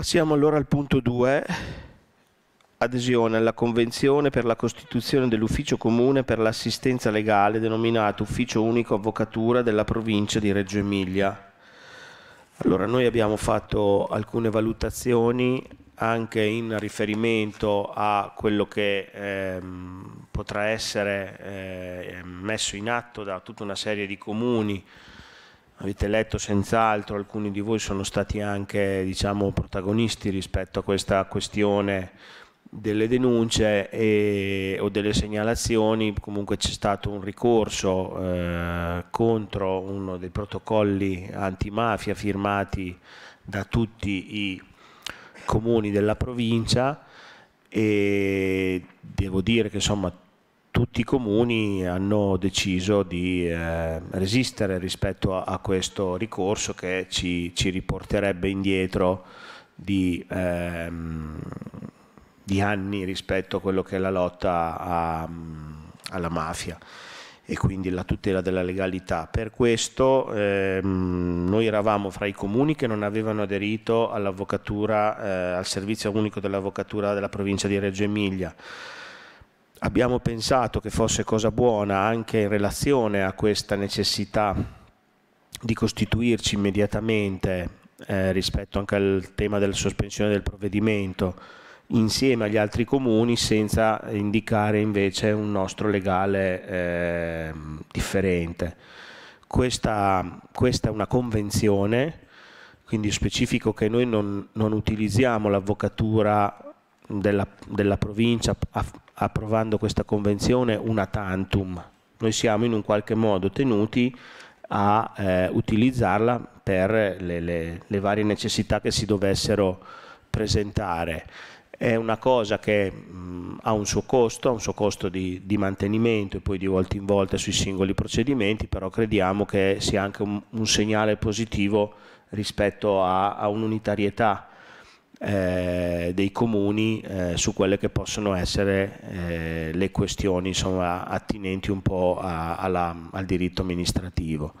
Passiamo allora al punto 2, adesione alla Convenzione per la costituzione dell'Ufficio Comune per l'assistenza legale denominato Ufficio Unico Avvocatura della provincia di Reggio Emilia. Allora, noi abbiamo fatto alcune valutazioni anche in riferimento a quello che ehm, potrà essere eh, ehm, messo in atto da tutta una serie di comuni Avete letto senz'altro, alcuni di voi sono stati anche diciamo, protagonisti rispetto a questa questione delle denunce e, o delle segnalazioni, comunque c'è stato un ricorso eh, contro uno dei protocolli antimafia firmati da tutti i comuni della provincia e devo dire che insomma tutti i comuni hanno deciso di eh, resistere rispetto a, a, questo ricorso che ci, ci riporterebbe indietro di, ehm, di, anni rispetto a quello che è la lotta a, alla mafia e quindi la tutela della legalità. Per questo ehm, noi eravamo fra i comuni che non avevano aderito eh, al servizio unico dell'avvocatura della provincia di Reggio Emilia abbiamo pensato che fosse cosa buona anche in relazione a questa necessità di costituirci immediatamente eh, rispetto anche al tema della sospensione del provvedimento insieme agli altri comuni senza indicare invece un nostro legale eh, differente. Questa, questa, è una convenzione, quindi specifico che noi non, non utilizziamo l'avvocatura della, della provincia approvando questa convenzione una tantum. Noi siamo in un qualche modo tenuti a eh, utilizzarla per le, le, le, varie necessità che si dovessero presentare. È una cosa che mh, ha un suo costo, ha un suo costo di, di, mantenimento e poi di volta in volta sui singoli procedimenti, però crediamo che sia anche un, un segnale positivo rispetto a, a un'unitarietà eh, dei comuni eh, su quelle che possono essere eh, le questioni insomma, attinenti un po' a, alla, al diritto amministrativo.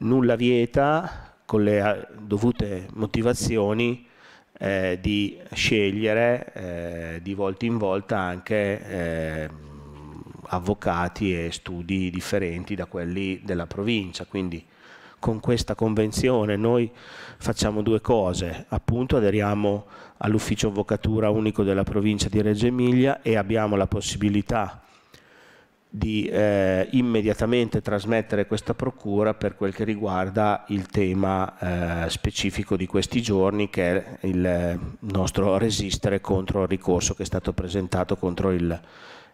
Nulla vieta, con le eh, dovute motivazioni, di scegliere di volta in volta anche avvocati e studi differenti da quelli della provincia, quindi con questa convenzione noi facciamo due cose, appunto aderiamo all'ufficio avvocatura unico della provincia di Reggio Emilia e abbiamo la possibilità di eh, immediatamente trasmettere questa procura per quel che riguarda il tema eh, specifico di questi giorni che è il nostro resistere contro il ricorso che è stato presentato contro il,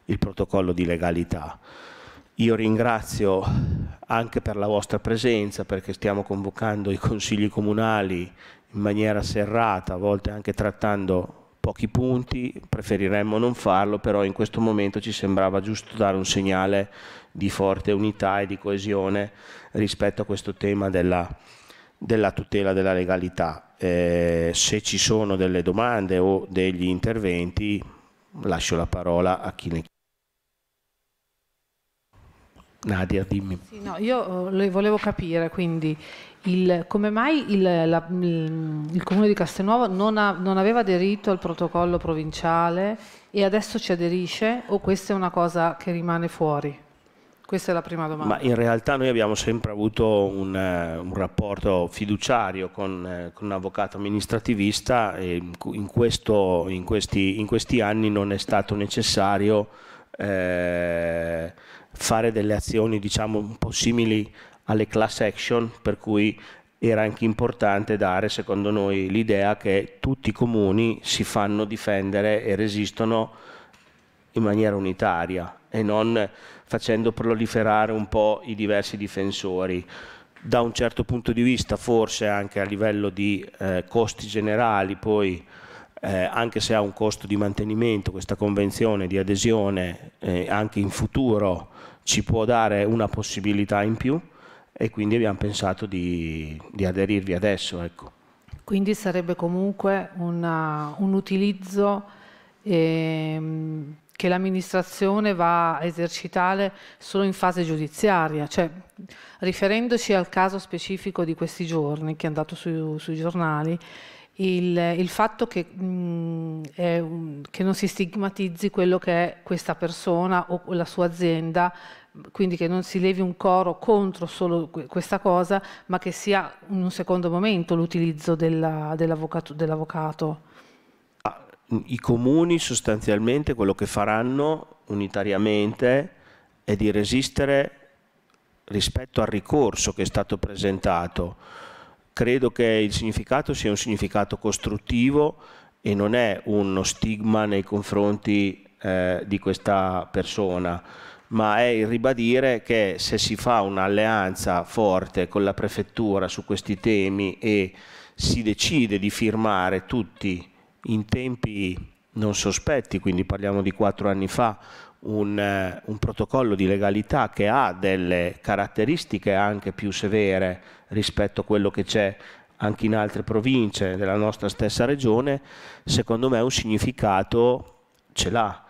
il protocollo di legalità. Io ringrazio anche per la vostra presenza perché stiamo convocando i consigli comunali in maniera serrata, a volte anche trattando pochi punti, preferiremmo non farlo, però in questo momento ci sembrava giusto dare un segnale di forte unità e di coesione rispetto a questo tema della, della tutela della legalità. Eh, se ci sono delle domande o degli interventi lascio la parola a chi ne chiede. Nadia, dimmi. Sì, no, io eh, le volevo capire, quindi il, come mai il, la, il, mm, il, comune di Castelnuovo non, ha, non, aveva aderito al protocollo provinciale e adesso ci aderisce o questa è una cosa che rimane fuori? Questa è la prima domanda. Ma in realtà noi abbiamo sempre avuto un, eh, un rapporto fiduciario con, eh, con, un avvocato amministrativista e in, questo, in, questi, in questi anni non è stato necessario eh, fare delle azioni diciamo un po' simili alle class action, per cui era anche importante dare, secondo noi, l'idea che tutti i comuni si fanno difendere e resistono in maniera unitaria e non facendo proliferare un po' i diversi difensori. Da un certo punto di vista, forse anche a livello di eh, costi generali, poi eh, anche se ha un costo di mantenimento, questa convenzione di adesione eh, anche in futuro ci può dare una possibilità in più e quindi abbiamo pensato di, di aderirvi adesso. Ecco. Quindi sarebbe comunque una, un utilizzo ehm, che l'amministrazione va a esercitare solo in fase giudiziaria, cioè riferendoci al caso specifico di questi giorni che è andato su, sui giornali, il, il fatto che, mh, mm, un, che, non si stigmatizzi quello che è questa persona o la sua azienda, quindi che non si levi un coro contro solo questa cosa, ma che sia in un secondo momento l'utilizzo dell'avvocato. Dell ah, i comuni sostanzialmente quello che faranno unitariamente è di resistere rispetto al ricorso che è stato presentato credo che il significato sia un significato costruttivo e non è uno stigma nei confronti eh, di questa persona, ma è il ribadire che se si fa un'alleanza forte con la prefettura su questi temi e si decide di firmare tutti in tempi non sospetti, quindi parliamo di quattro anni fa, un, eh, un, protocollo di legalità che ha delle caratteristiche anche più severe rispetto a quello che c'è anche in altre province della nostra stessa regione, secondo me un significato ce l'ha.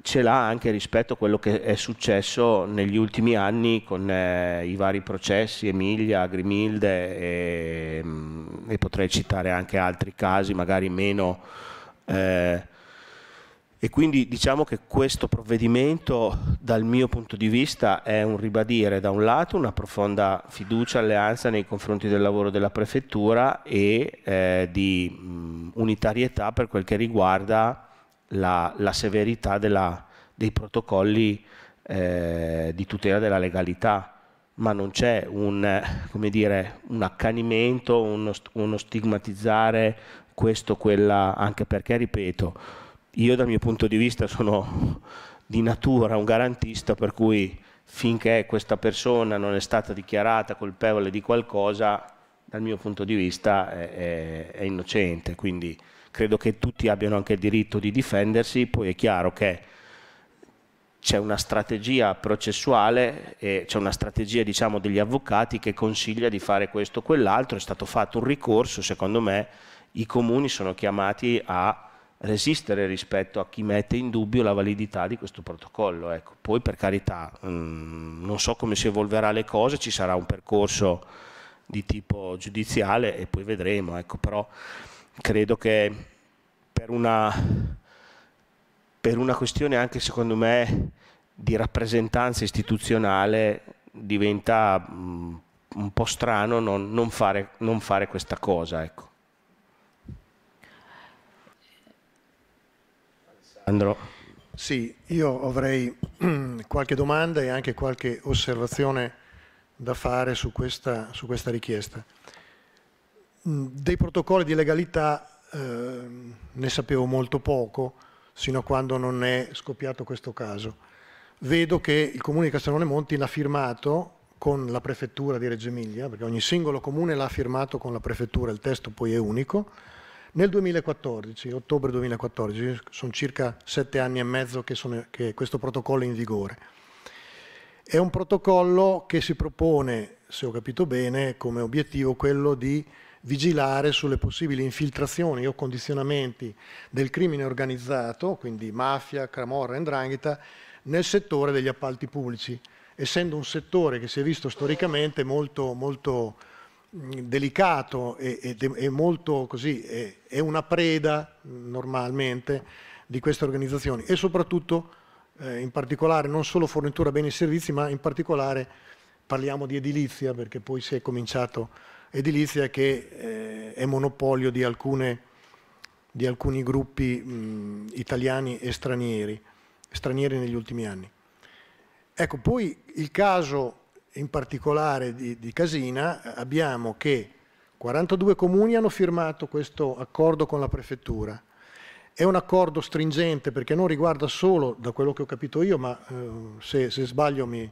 Ce l'ha anche rispetto a quello che è successo negli ultimi anni con eh, i vari processi, Emilia, Grimilde e, mm, e, potrei citare anche altri casi, magari meno eh, e quindi diciamo che questo provvedimento dal mio punto di vista è un ribadire da un lato una profonda fiducia, alleanza nei confronti del lavoro della prefettura e eh, di mh, mm, unitarietà per quel che riguarda la, la severità della, dei protocolli eh, di tutela della legalità, ma non c'è un, dire, un accanimento, uno, uno stigmatizzare questo, quella, anche perché, ripeto, io dal mio punto di vista sono di natura un garantista per cui finché questa persona non è stata dichiarata colpevole di qualcosa, dal mio punto di vista è, è, è innocente. Quindi credo che tutti abbiano anche il diritto di difendersi, poi è chiaro che c'è una strategia processuale e c'è una strategia diciamo, degli avvocati che consiglia di fare questo o quell'altro, è stato fatto un ricorso, secondo me i comuni sono chiamati a resistere rispetto a chi mette in dubbio la validità di questo protocollo. Ecco. Poi per carità mh, mm, non so come si evolverà le cose, ci sarà un percorso di tipo giudiziale e poi vedremo, ecco. però credo che per una, per una questione anche secondo me di rappresentanza istituzionale diventa mh, mm, un po' strano non, non, fare, non fare questa cosa. Ecco. Andrò. Sì, io avrei qualche domanda e anche qualche osservazione da fare su questa, su questa richiesta. Mm, dei protocolli di legalità eh, ne sapevo molto poco, sino a quando non è scoppiato questo caso. Vedo che il comune di Castellone Monti l'ha firmato con la prefettura di Reggio Emilia, perché ogni singolo comune l'ha firmato con la prefettura, il testo poi è unico, nel 2014, ottobre 2014, sono circa sette anni e mezzo che, sono, che questo protocollo è in vigore. È un protocollo che si propone, se ho capito bene, come obiettivo quello di vigilare sulle possibili infiltrazioni o condizionamenti del crimine organizzato, quindi mafia, camorra, ndrangheta, nel settore degli appalti pubblici, essendo un settore che si è visto storicamente molto, molto delicato e, e, e molto così, è, è, una preda normalmente di queste organizzazioni e soprattutto eh, in particolare non solo fornitura beni e servizi ma in particolare parliamo di edilizia perché poi si è cominciato edilizia che eh, è monopolio di, alcune, di alcuni gruppi mh, italiani e stranieri, stranieri negli ultimi anni. Ecco, poi il caso in particolare di, di Casina, abbiamo che 42 comuni hanno firmato questo accordo con la prefettura. È un accordo stringente perché non riguarda solo, da quello che ho capito io, ma eh, se, se, sbaglio mi,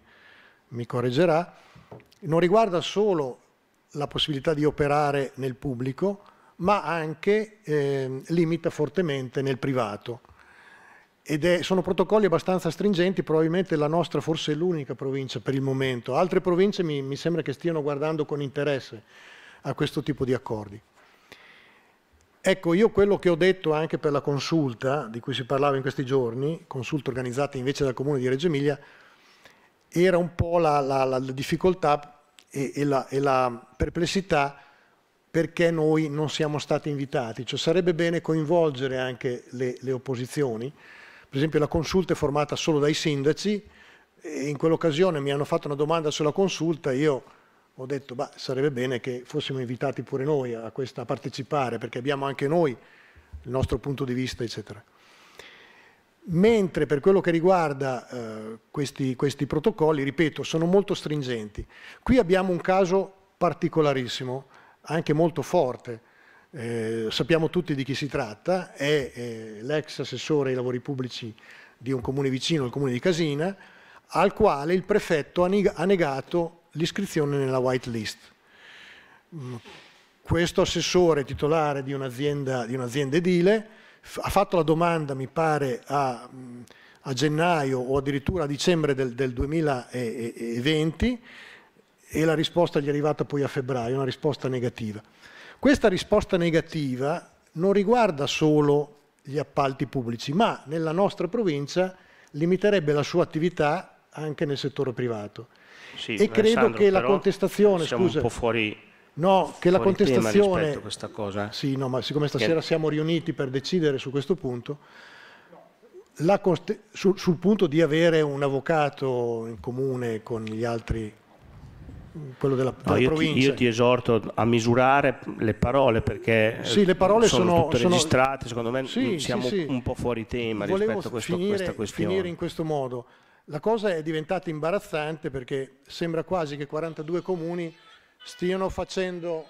mi correggerà, non riguarda solo la possibilità di operare nel pubblico, ma anche eh, limita fortemente nel privato ed è, sono protocolli abbastanza stringenti, probabilmente la nostra forse è l'unica provincia per il momento. Altre province mi, mi, sembra che stiano guardando con interesse a questo tipo di accordi. Ecco, io quello che ho detto anche per la consulta di cui si parlava in questi giorni, consulta organizzata invece dal Comune di Reggio Emilia, era un po' la, la, la difficoltà e, e, la, e la perplessità perché noi non siamo stati invitati. Cioè sarebbe bene coinvolgere anche le, le opposizioni, per esempio la consulta è formata solo dai sindaci e in quell'occasione mi hanno fatto una domanda sulla consulta io ho detto che sarebbe bene che fossimo invitati pure noi a, questa, a partecipare perché abbiamo anche noi il nostro punto di vista, eccetera. Mentre per quello che riguarda eh, questi, questi protocolli, ripeto, sono molto stringenti. Qui abbiamo un caso particolarissimo, anche molto forte, eh, sappiamo tutti di chi si tratta, è eh, l'ex assessore ai lavori pubblici di un comune vicino, il comune di Casina, al quale il prefetto ha negato l'iscrizione nella white list. Mm, questo assessore titolare di un'azienda, di un'azienda edile ha fatto la domanda, mi pare, a, mm, a gennaio o addirittura a dicembre del, del 2020 e la risposta gli è arrivata poi a febbraio, una risposta negativa. Questa risposta negativa non riguarda solo gli appalti pubblici, ma nella nostra provincia limiterebbe la sua attività anche nel settore privato. Sì, e credo che la contestazione... Siamo scusa, un po' fuori... No, fuori che la contestazione... Rispetto a questa cosa. Sì, no, ma siccome stasera che... siamo riuniti per decidere su questo punto, sul, sul punto di avere un avvocato in comune con gli altri quello della, della no, io provincia. Ti, io ti esorto a misurare le parole perché sì, le parole sono, sono tutte sono... registrate, secondo me sì, siamo sì, un po' fuori tema Volevo rispetto a questo, finire, questa questione. finire in questo modo. La cosa è diventata imbarazzante perché sembra quasi che 42 comuni stiano facendo...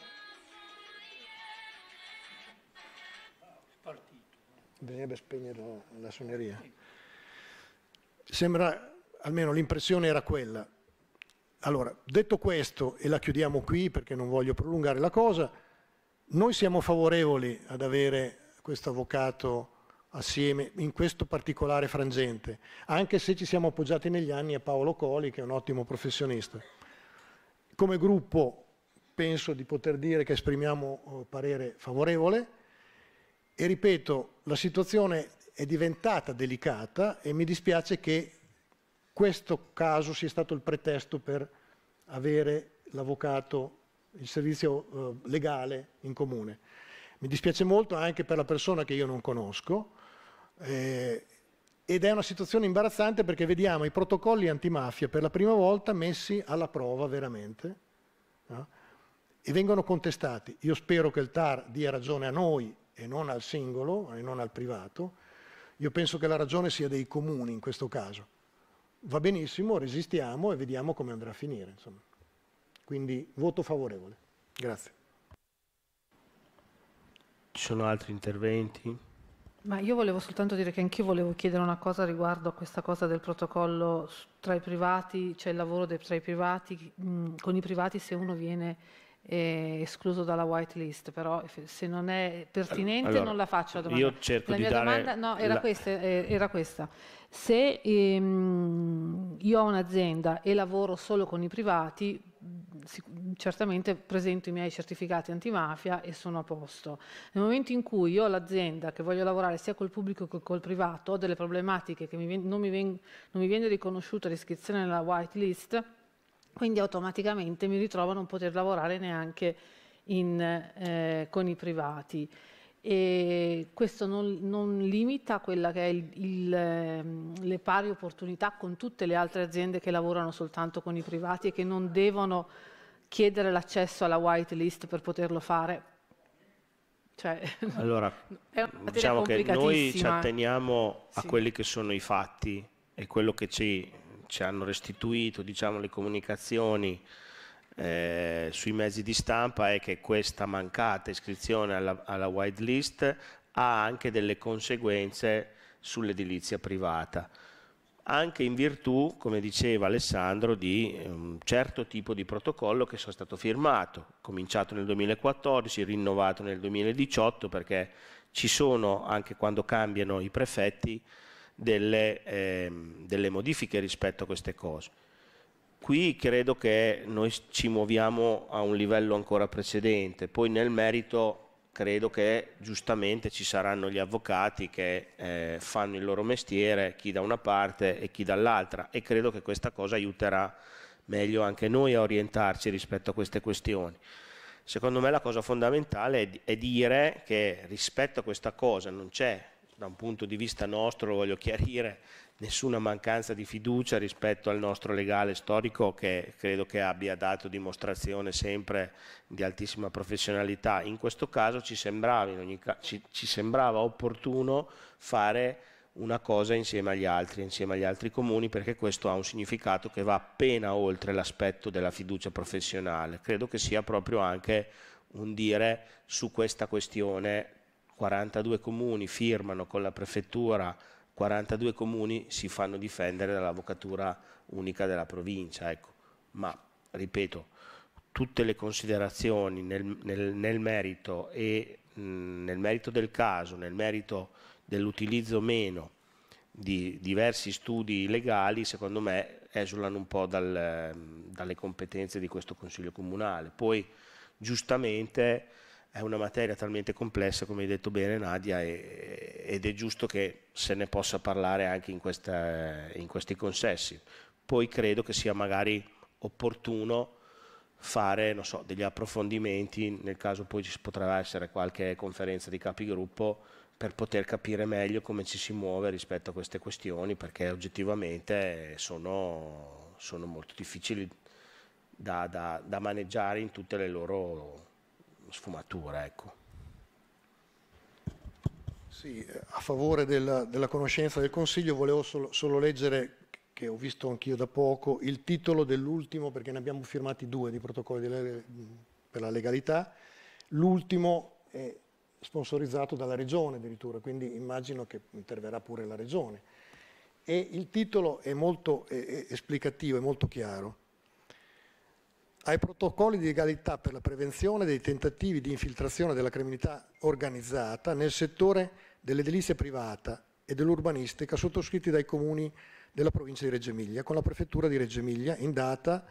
Bisognerebbe spegnere la suoneria. Sembra, almeno l'impressione era quella, allora, detto questo, e la chiudiamo qui perché non voglio prolungare la cosa, noi siamo favorevoli ad avere questo avvocato assieme in questo particolare frangente, anche se ci siamo appoggiati negli anni a Paolo Coli, che è un ottimo professionista. Come gruppo penso di poter dire che esprimiamo eh, parere favorevole e ripeto, la situazione è diventata delicata e mi dispiace che questo caso sia stato il pretesto per avere l'avvocato, il servizio eh, legale in comune. Mi dispiace molto anche per la persona che io non conosco eh, ed è una situazione imbarazzante perché vediamo i protocolli antimafia per la prima volta messi alla prova veramente no? e vengono contestati. Io spero che il TAR dia ragione a noi e non al singolo e non al privato. Io penso che la ragione sia dei comuni in questo caso va benissimo, resistiamo e vediamo come andrà a finire. Insomma. Quindi voto favorevole. Grazie. Ci sono altri interventi? Ma io volevo soltanto dire che anch'io volevo chiedere una cosa riguardo a questa cosa del protocollo tra i privati, c'è cioè il lavoro dei, tra i privati, mh, con i privati se uno viene eh, escluso dalla whitelist, però se non è pertinente allora, non la faccio la domanda. Io cerco la di mia dare domanda no, era, la... questa, eh, era questa. Se ehm, io ho un'azienda e lavoro solo con i privati, certamente presento i miei certificati antimafia e sono a posto. Nel momento in cui io ho l'azienda che voglio lavorare sia col pubblico che col privato, ho delle problematiche che mi, non, mi ven- non mi viene riconosciuta l'iscrizione nella whitelist, quindi automaticamente mi ritrovo a non poter lavorare neanche in, eh, con i privati. E questo non, non, limita quella che è il, il, ehm, le pari opportunità con tutte le altre aziende che lavorano soltanto con i privati e che non devono chiedere l'accesso alla white list per poterlo fare. Cioè, allora, diciamo che noi ci atteniamo a sì. quelli che sono i fatti e quello che ci ci hanno restituito diciamo, le comunicazioni eh, sui mezzi di stampa è che questa mancata iscrizione alla, alla whitelist ha anche delle conseguenze sull'edilizia privata, anche in virtù, come diceva Alessandro, di un um, certo tipo di protocollo che sono stato firmato, cominciato nel 2014, rinnovato nel 2018, perché ci sono, anche quando cambiano i prefetti, delle, eh, delle modifiche rispetto a queste cose. Qui credo che noi ci muoviamo a un livello ancora precedente, poi nel merito credo che giustamente ci saranno gli avvocati che eh, fanno il loro mestiere, chi da una parte e chi dall'altra e credo che questa cosa aiuterà meglio anche noi a orientarci rispetto a queste questioni. Secondo me la cosa fondamentale è, è dire che rispetto a questa cosa non c'è da un punto di vista nostro, lo voglio chiarire, nessuna mancanza di fiducia rispetto al nostro legale storico che credo che abbia dato dimostrazione sempre di altissima professionalità. In questo caso ci sembrava, ca ci, ci sembrava opportuno fare una cosa insieme agli altri, insieme agli altri comuni, perché questo ha un significato che va appena oltre l'aspetto della fiducia professionale. Credo che sia proprio anche un dire su questa questione 42 comuni firmano con la prefettura, 42 comuni si fanno difendere dall'avvocatura unica della provincia. Ecco. Ma, ripeto, tutte le considerazioni nel, nel, nel merito e mh, nel merito del caso, nel merito dell'utilizzo meno di diversi studi legali, secondo me esulano un po' dal, dalle competenze di questo Consiglio Comunale. Poi, giustamente, è una materia talmente complessa, come hai detto bene Nadia, e, ed è giusto che se ne possa parlare anche in, questa, in questi consessi. Poi credo che sia magari opportuno fare so, degli approfondimenti, nel caso poi ci potrà essere qualche conferenza di capigruppo, per poter capire meglio come ci si muove rispetto a queste questioni, perché oggettivamente sono, sono molto difficili da, da, da maneggiare in tutte le loro sfumatura. Ecco. Sì, a favore della, della, conoscenza del Consiglio volevo solo, solo leggere, che ho visto anch'io da poco, il titolo dell'ultimo, perché ne abbiamo firmati due di protocolli delle, per la legalità. L'ultimo è sponsorizzato dalla Regione addirittura, quindi immagino che interverrà pure la Regione. E il titolo è molto è, è esplicativo, è molto chiaro ai protocolli di legalità per la prevenzione dei tentativi di infiltrazione della criminalità organizzata nel settore dell'edilizia privata e dell'urbanistica sottoscritti dai comuni della provincia di Reggio Emilia con la prefettura di Reggio Emilia in data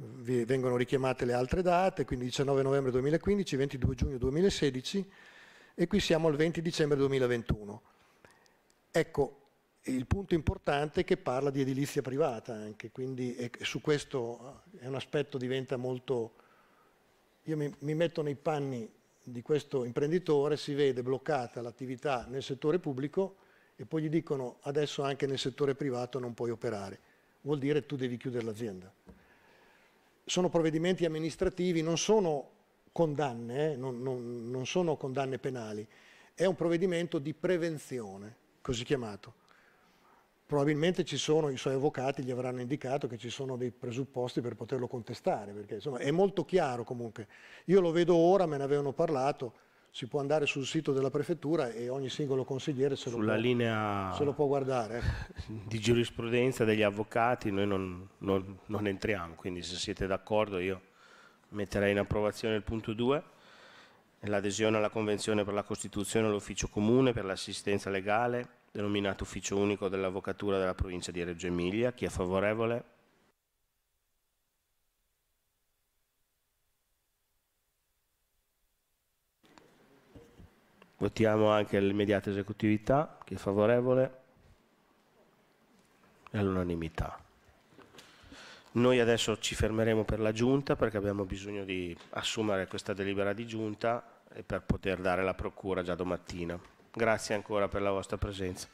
mm, vi vengono richiamate le altre date, quindi 19 novembre 2015, 22 giugno 2016 e qui siamo al 20 dicembre 2021. Ecco, il punto importante è che parla di edilizia privata anche, quindi è, su questo eh, è un aspetto diventa molto... Io mi, mi metto nei panni di questo imprenditore, si vede bloccata l'attività nel settore pubblico e poi gli dicono adesso anche nel settore privato non puoi operare, vuol dire tu devi chiudere l'azienda. Sono provvedimenti amministrativi, non sono condanne, eh, non, non, non sono condanne penali, è un provvedimento di prevenzione, così chiamato probabilmente ci sono, i suoi avvocati gli avranno indicato che ci sono dei presupposti per poterlo contestare, perché insomma è molto chiaro comunque. Io lo vedo ora, me ne avevano parlato, si può andare sul sito della prefettura e ogni singolo consigliere se, Sulla lo, può, linea se lo può guardare. Di giurisprudenza degli avvocati noi non, non, non entriamo, quindi se siete d'accordo io metterei in approvazione il punto 2 l'adesione alla Convenzione per la Costituzione e dell'Ufficio Comune per l'assistenza legale denominato Ufficio Unico dell'Avvocatura della provincia di Reggio Emilia. Chi è favorevole? Votiamo anche l'immediata esecutività. Chi è favorevole? E all'unanimità. Noi adesso ci fermeremo per la giunta perché abbiamo bisogno di assumere questa delibera di giunta e per poter dare la procura già domattina. Grazie ancora per la vostra presenza.